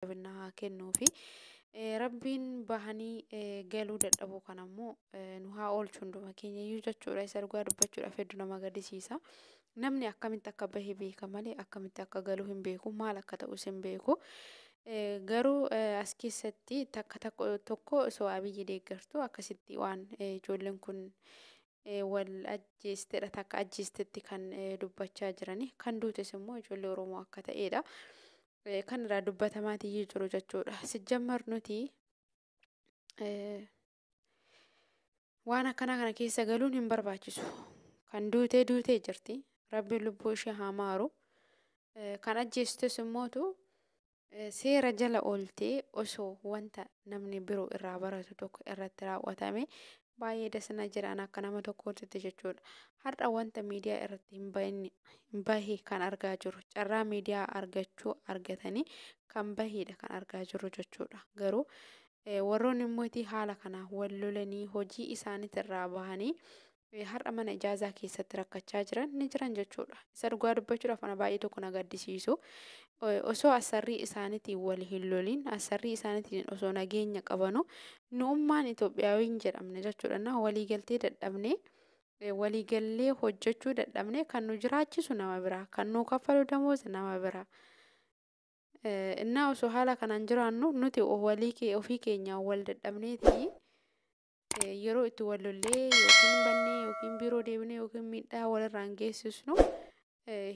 jabinaa haa kennuufi Rabbiin bahanii galuu dadhabu kanammoo nu haa oolchu hunduma keenyayyuu jechuudha. Isa dhugaa dubbachuudhaaf hedduu nama gaddisiisa. Namni akkamitti akka bahe beeka malee akkamitti akka galu hin beeku maal akka ta'us hin beeku. Garuu as keessatti takka tokko osoo abiyyi deeggartuu akkasitti waan ijoolleen kun wal ajjeestedha takka ajjeestetti kan dubbachaa jirani. Kan duutes immoo ijoollee Oromoo akka ta'edha. Kan kanarraa dubbatamaatii jiru jechuudha. Sijjammar nuti waan akkanaa kana keessa galuun hin barbaachisu. Kan duutee duutee jirti. Rabbiin lubbuu ishee hamaaru Kan ajjeestus immootu seera jala ooltee osoo wanta namni biroo irraa baratu tokko irratti raawwatame baay'ee dasina jiraan akka nama tokkootti jechuudha. Har'a wanta miidiyaa irratti hin bahe kan argaa jirru carraa miidiyaa argachuu argatanii kan baheedha kan argaa jirru jechuudha. Garuu eh, warroonni immoo haala kanaan wal lolanii hojii irraa bahanii har'a mana ijaazaa keessatti rakkachaa jiran ni jiran jechuudha. Isa dhugaa dubbachuudhaaf ana baay'ee tokko na gaddisiisu. Osoo asarrii isaaniitiin wal hin loliin asarrii isaaniitiin osoo nageenya qabanu nu'ummaan Itoophiyaawii hin jedhamne jechuudha. Na waliigaltee dadhabnee waliigallee hojjechuu dadhabnee kan nu jiraachisu nama biraa kan nu kaffalu damooza nama biraa. Innaa osoo haala kanaan jiraannu nuti ofii keenyaan wal dadhabneetii yeroo itti wal lollee yookiin bannee. deebine deemnee yookiin miidhaa walirraan geessisnu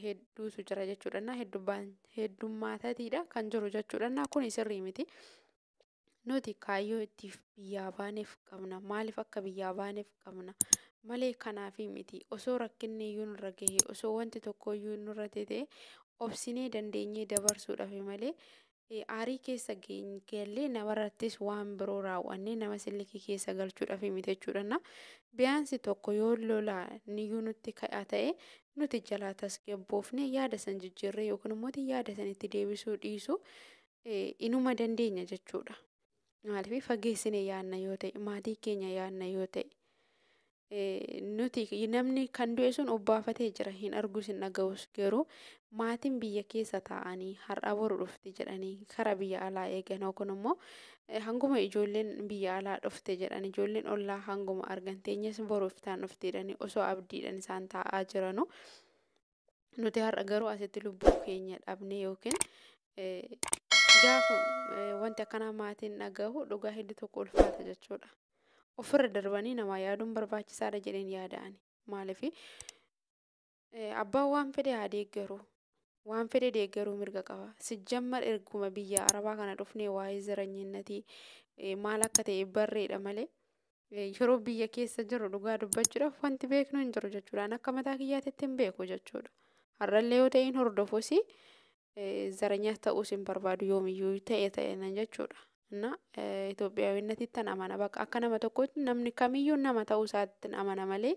hedduutu jira jechuudha. Heddubbaan heddummaatatiidha kan jiru jechuudha. kuni sirrii miti. Nuti kaayyoo ittiif biyyaa baaneef qabna. Maaliif akka biyyaa baaneef qabna malee kanaafi miti. Osoo rakkinni iyyuu nurra gahe osoo wanti tokko iyyuu nurra ta'e obsinee dandeenyee dabarsuudhaafi malee. Aarii eh, keessa gallee namarrattis waan biroo raawwannee nama sillikii keessa galchuudhaaf miti jechuudha. Biyyaansi tokko yoo lolaa iyyuu nutti kadhaa ta'e nuti jalaa tasgabboofnee yaada san jijjiirree yookiin immoo yaada san itti deebisuu dhiisu eh, inuma dandeenya jechuudha. Maaliif fageessinee yaadna yoo ta'e maatii keenya yaadna yoo ta'e. nuti namni kan du'e sun obbaafatee jira hin argu sin dhaga'us garuu maatiin biyya keessa taa'anii har'a boru dhufte jedhanii karaa biyya alaa eegan kun immoo eh, hanguma ijoolleen biyya alaa dhufte jedhan ijoolleen ollaa hanguma arganteenyas boruuf ta'an dhufteedhani osoo abdiidhan isaan taa'aa jiranu nuti har'a garuu asitti lubbuu keenya dhabne yookiin eh, gaafa eh, wanti akkanaa maatiin dhagahu dhugaa hedduu tokko ulfaata jechuudha. ofirra darbanii namaa yaaduun barbaachisaadha jedheen yaada'ani. Maaliifi abbaan waan fedhe haa deeggaru. Waan fedhe deeggaruu mirga qaba. Sijjammar erguma biyya arabaa kana dhufnee waa'ee ziranyiinnatii maal akka ta'e barreedha malee. Yeroo biyya keessa jiru dhugaa dubbachuudhaaf wanti beeknu hin jiru jechuudhaan akka mataa kiyyaatetti hin beeku jechuudha. Har'allee yoo ta'in hordofus zarañas ta'uus hin barbaadu yoomiyyuu ta'e ta'e nan jechuudha. እና Itoophiyaawinatittan amana. Bakka akka nama tokkootti namni kamiyyuu nama ta'uusaattin amana malee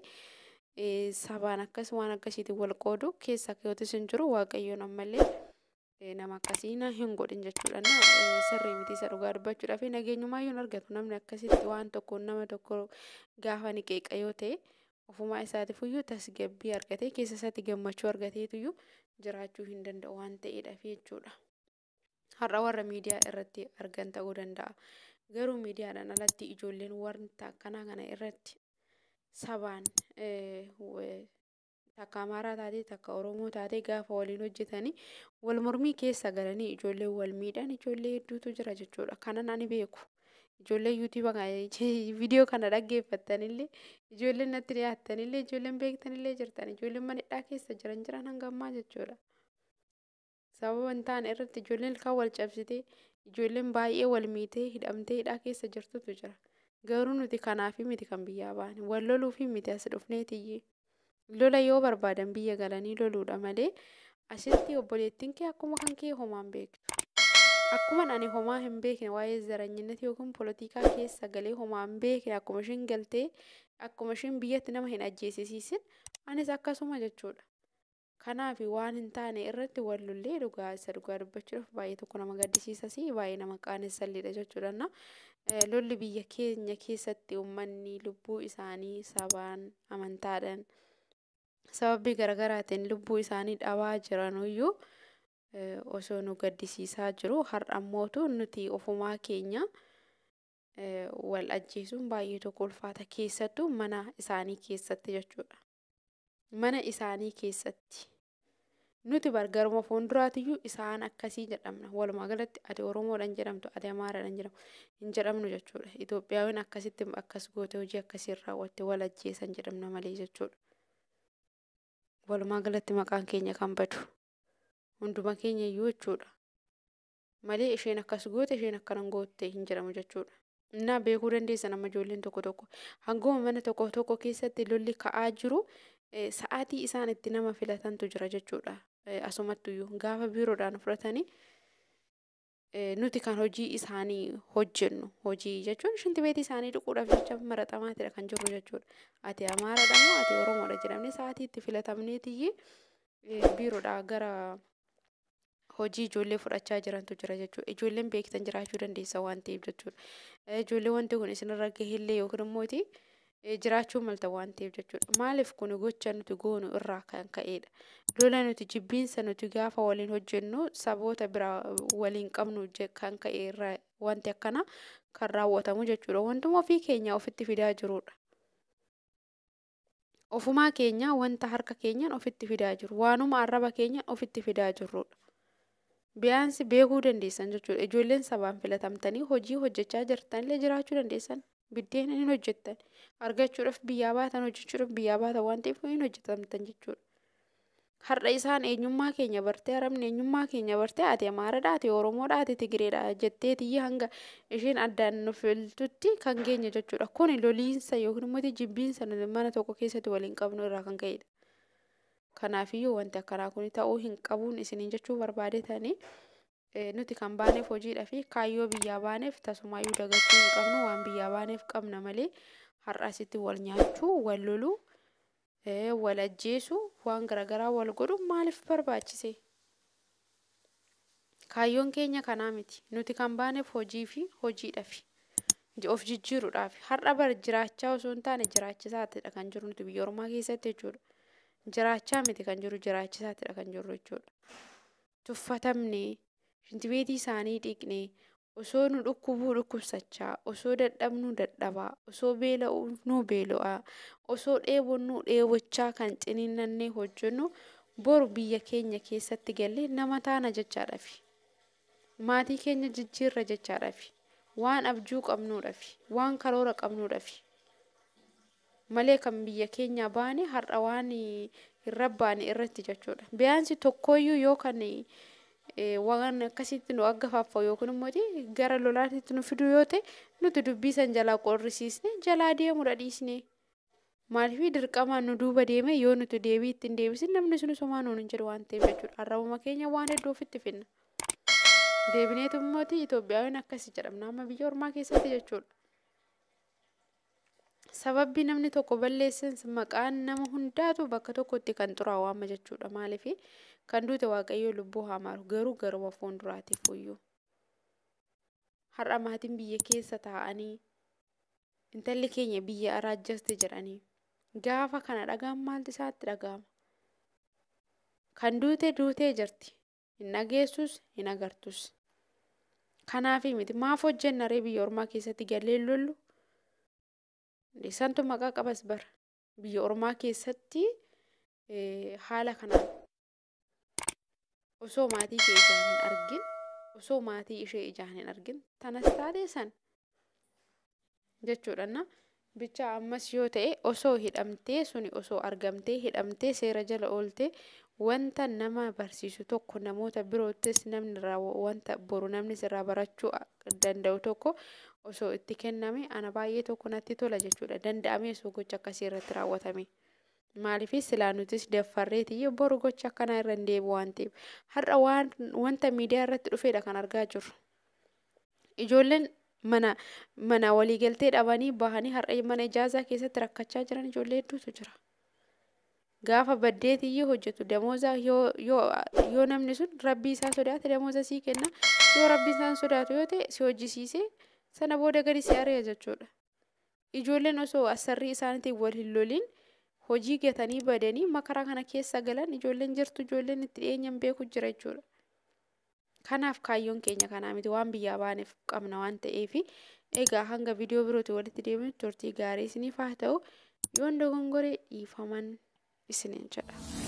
sabaan akkas waan akkasiitiin wal qoodu keessa kiyootis hin jiru. Waaqayyoon nama akkasii hin godhin jechuudha. Sirrii miti dhugaa dubbachuudhaa fi nageenyumayyuu hin argatu. Namni akkasitti waan tokko nama tokko gaafa ni qeeqa yoo ta'e ofumaa isaatiifiyyuu tasgabbii argatee keessa isaatti gammachuu argateetuyyuu jiraachuu hin danda'u waan ta'eedhaaf jechuudha. har'a warra miidiyaa irratti argan ta'uu danda'a. Garuu miidiyaadhaan alatti ijoolleen wanta akkanaa kana irratti sabaan takka Amaaraa taatee takka Oromoo taatee gaafa waliin hojjetanii wal mormii keessa galanii ijoolleen wal miidhan ijoollee hedduutu jira jechuudha. Kanan ani beeku. Ijoollee yuutuuba viidiyoo kana dhaggeeffattanillee ijoolleen natti dhiyaattanillee ijoolleen beektanillee jirtan ijoolleen mana hidhaa keessa jiran jiran hanga ammaa jechuudha. Sababa wanti ta'an irratti ijoolleen kan wal cabsitee ijoolleen baay'ee wal miitee hidhamtee hidhaa keessa jirtutu jira. Garuu nuti kanaafii miti kan biyyaa ba'an wal loluufii miti as dhufneetiyyi. Lola yoo barbaadan biyya galanii loluudha malee asitti obboleettiin kee akkuma kan kee homaan beektu. ani homaa hin beekne waa'ee zaranyinat yookiin poolitikaa keessa galee homaa hin beekne akkuma isheen galtee akkuma isheen biyyatti nama hin ajjeesisiisin anis akkasuma jechuudha. Kanaaf waan hin taane irratti wallullee dhugaa isa dhugaa dubbachuudhaaf baay'ee tokko nama gaddisiisas baay'ee nama qaanessalleedha jechuudhanna. Eh, lolli biyya keenya keessatti ummanni lubbuu isaanii sabaan amantaadhaan sababii garaagaraatiin lubbuu isaanii dhabaa jiranuyyuu eh, osoo nu gaddisiisaa jiru har'ammootu nuti ofumaa keenya eh, wal ajjeesuun baay'ee tokko ulfaata keessattu mana isaanii keessatti jechuudha. Mana isaanii keessatti. Nuti bargaruma fuulduraatiyyuu isaan akkasii jedhamna. Walumaa galatti ati Oromoodhaan jedhamtu ati Amaaraadhaan jedhamu hin jedhamnu jechuudha. Itoophiyaawiin akkasitti akkas goote hojii akkasii raawwatte wal ajjeesan jedhamna malee jechuudha. Walumaa galatti maqaan keenya kan badu hunduma keenya iyyuu jechuudha. Malee isheen akkas goote isheen akkanan gootte hin jedhamu jechuudha. Innaa beekuu dandeessan amma ijoolleen tokko tokko hanguma mana tokko tokko keessatti lolli ka'aa jiru eh, sa'aatii isaan itti nama filatantu jira jechuudha. Eh, asumattuyyuu gaafa biiroodhaan fudhatanii eh, nuti kan hojii isaanii hojjennu hojii jechuun shinti beetii isaanii dhuquudhaaf jecha maratamaa kan jiru jechuudha. Ati Amaaraadha moo ati Oromoodha jedhamne sa'aatii itti filatamneetiyyi eh, biiroodhaa gara hojii ijoollee fudhachaa jirantu jira jechuudha. Ijoolleen beektan jiraachuu dandeessa waan ta'eef jechuudha. Ijoollee wanti kun isinirra gaheellee yookiin immooti jiraachuu malta waan ta'eef jechuudha. Maaliif kun gocha nuti goonu irraa kan ka'edha. Lola nuti jibbiinsa nuti gaafa waliin hojjennu saboota biraa waliin qabnu kan ka'e irraa wanti akkana kan raawwatamu jechuudha. Wantuma ofii keenya ofitti fidaa jirudha. Ofumaa keenya wanta harka keenyaan ofitti fidaa jiru. Waanuma arraba keenya ofitti fidaa jirrudha. Biyaansi beekuu dandeessan jechuudha. Ijoolleen sabaan filatamtanii hojii hojjechaa jirtanillee jiraachuu dandeessan. biddeena hin hojjettan argachuudhaaf biyyaa baatan hojjechuudhaaf biyyaa baatan waan ta'eef hin hojjetamtan jechuudha. hardha isaan eenyummaa keenya bartee haramni eenyummaa keenya bartee ati Amaaraadha ati Oromoodha ati jettee jetteetii hanga isheen addaan nu filtutti kan keenya jechuudha. Kun loliinsa yookiin immoo jibbiinsa mana tokko keessatti waliin qabnu irraa kan kanaaf Kanaafiyyuu wanti akkanaa kun ta'uu hin qabuun isiniin jechuu barbaade Eh, nuti kan baaneef hojiidha fi kaayyoo biyyaa baaneef tasumaayyuu dagachuu hin qabnu waan biyyaa baaneef qabna malee har'aasitti wal nyaachuu wal loluu eh, wal ajjeesu waan garagaraa wal godhu maaliif barbaachise. Kaayyoon keenya kanaa miti nuti kan baaneef hojii fi hojiidhafi of jijjiiruudhaaf har'a bar jiraachaa osoo hin taane jiraachisaatidha kan jiru nuti biyya ormaa keessatti jechuudha. Jiraachaa miti kan jiru jiraachisaatidha kan jiru jechuudha. Tuffatamni Shintibeetii isaanii dhiqne osoo nu dhukkubuu dhukkubsachaa, osoo dadhabnu dadhabaa, osoo beela'uu nu beela'aa, osoo dheebonnuu dheebochaa kan ciniinnannee hojjennu boru biyya keenya keessatti gallee nama taana jechaadhafi. Maatii keenya jijjiirra jechaadhafi. Waan abjuu qabnuudhafi. Waan karoora qabnuudhafi. Malee kan biyya keenya baane har'a waan irra rabbaane irratti jechuudha. Beyaansi tokkoyyuu yoo kan waan akkasitti nu akka faaffawu yookiin immoo gara lolaatitti nu fidu yoo ta'e nuti dubbii san jalaa qorrisiisne jalaa deemudha dhiisne. Maaliif dirqamaan nu duuba deeme yoo nuti deebii ittiin deebisin namni sun somaa nuun hin waan ta'eef jechuudha. Arrabuma keenya waan hedduu finna. Deebineetu immoo Itoophiyaawwan akkasii jedhamna amma biyya ormaa keessatti jechuudha. Sababbi namni tokko balleessins maqaan nama hundaatu bakka tokkotti kan xuraawama jechuudha. Maaliif kan duute waaqayyo lubbuu haa garuu garuu garuma duraatiif fuyyu. Har'a maatiin biyya keessa taa'anii intalli keenya biyya araajjaste jedhanii gaafa kana dhagaan maaltu isaatti dhaga'ama. Kan duute duutee jirti. Hin dhageessus hin agartus. kanaafi miti maaf hojjennaree biyya ormaa keessatti galleen lollu Isaan maqaa qabas bara. Biyya ormaa keessatti eh, haala kanaan osoo maatii ishee ijaan hin argin osoo maatii ishee ijaan hin argin tanas san jechuudha. Bicha ammas yoo ta'e osoo hidhamtee suni osoo argamtee hidhamtee seera jala ooltee wanta nama barsiisu tokko namoota biroottis namni wanta boru namnis irraa barachuu danda'u tokko osoo itti kenname ana baay'ee tokko natti tola jechuudha. Danda'amee osoo gocha akkasii irratti raawwatame. Maaliifis silaa nutis daffarreetiyyo boru gocha akkanaa irra hin deebi'u waan ta'eef har'a wanta miidiyaa irratti dhufeedha kan argaa jirru. Ijoolleen mana mana waliigaltee dhabanii bahanii har'a mana ijaazaa keessatti rakkachaa jiran ijoollee hedduutu jira. Gaafa baddeetiyyuu hojjetu damooza yoo namni sun rabbii isaa sodaate damooza sii kenna yoo rabbii isaan sodaatu yoo ta'e si hojjisiisee. sana booda gadi si ari'a jechuudha. Ijoolleen osoo asarrii isaaniitiin wal hin loliin hojii gatanii badanii makaraa kana keessa galan ijoolleen jirtu ijoolleen itti dhiyeenyan beeku jira jechuudha. Kanaaf kaayyoon keenya kanaa miti waan biyyaa baaneef qabna waan ta'eefi egaa hanga vidiyoo birooti walitti deemnu turtii gaarii isinif haa ta'u yoon dogongoree dhiifaman isiniin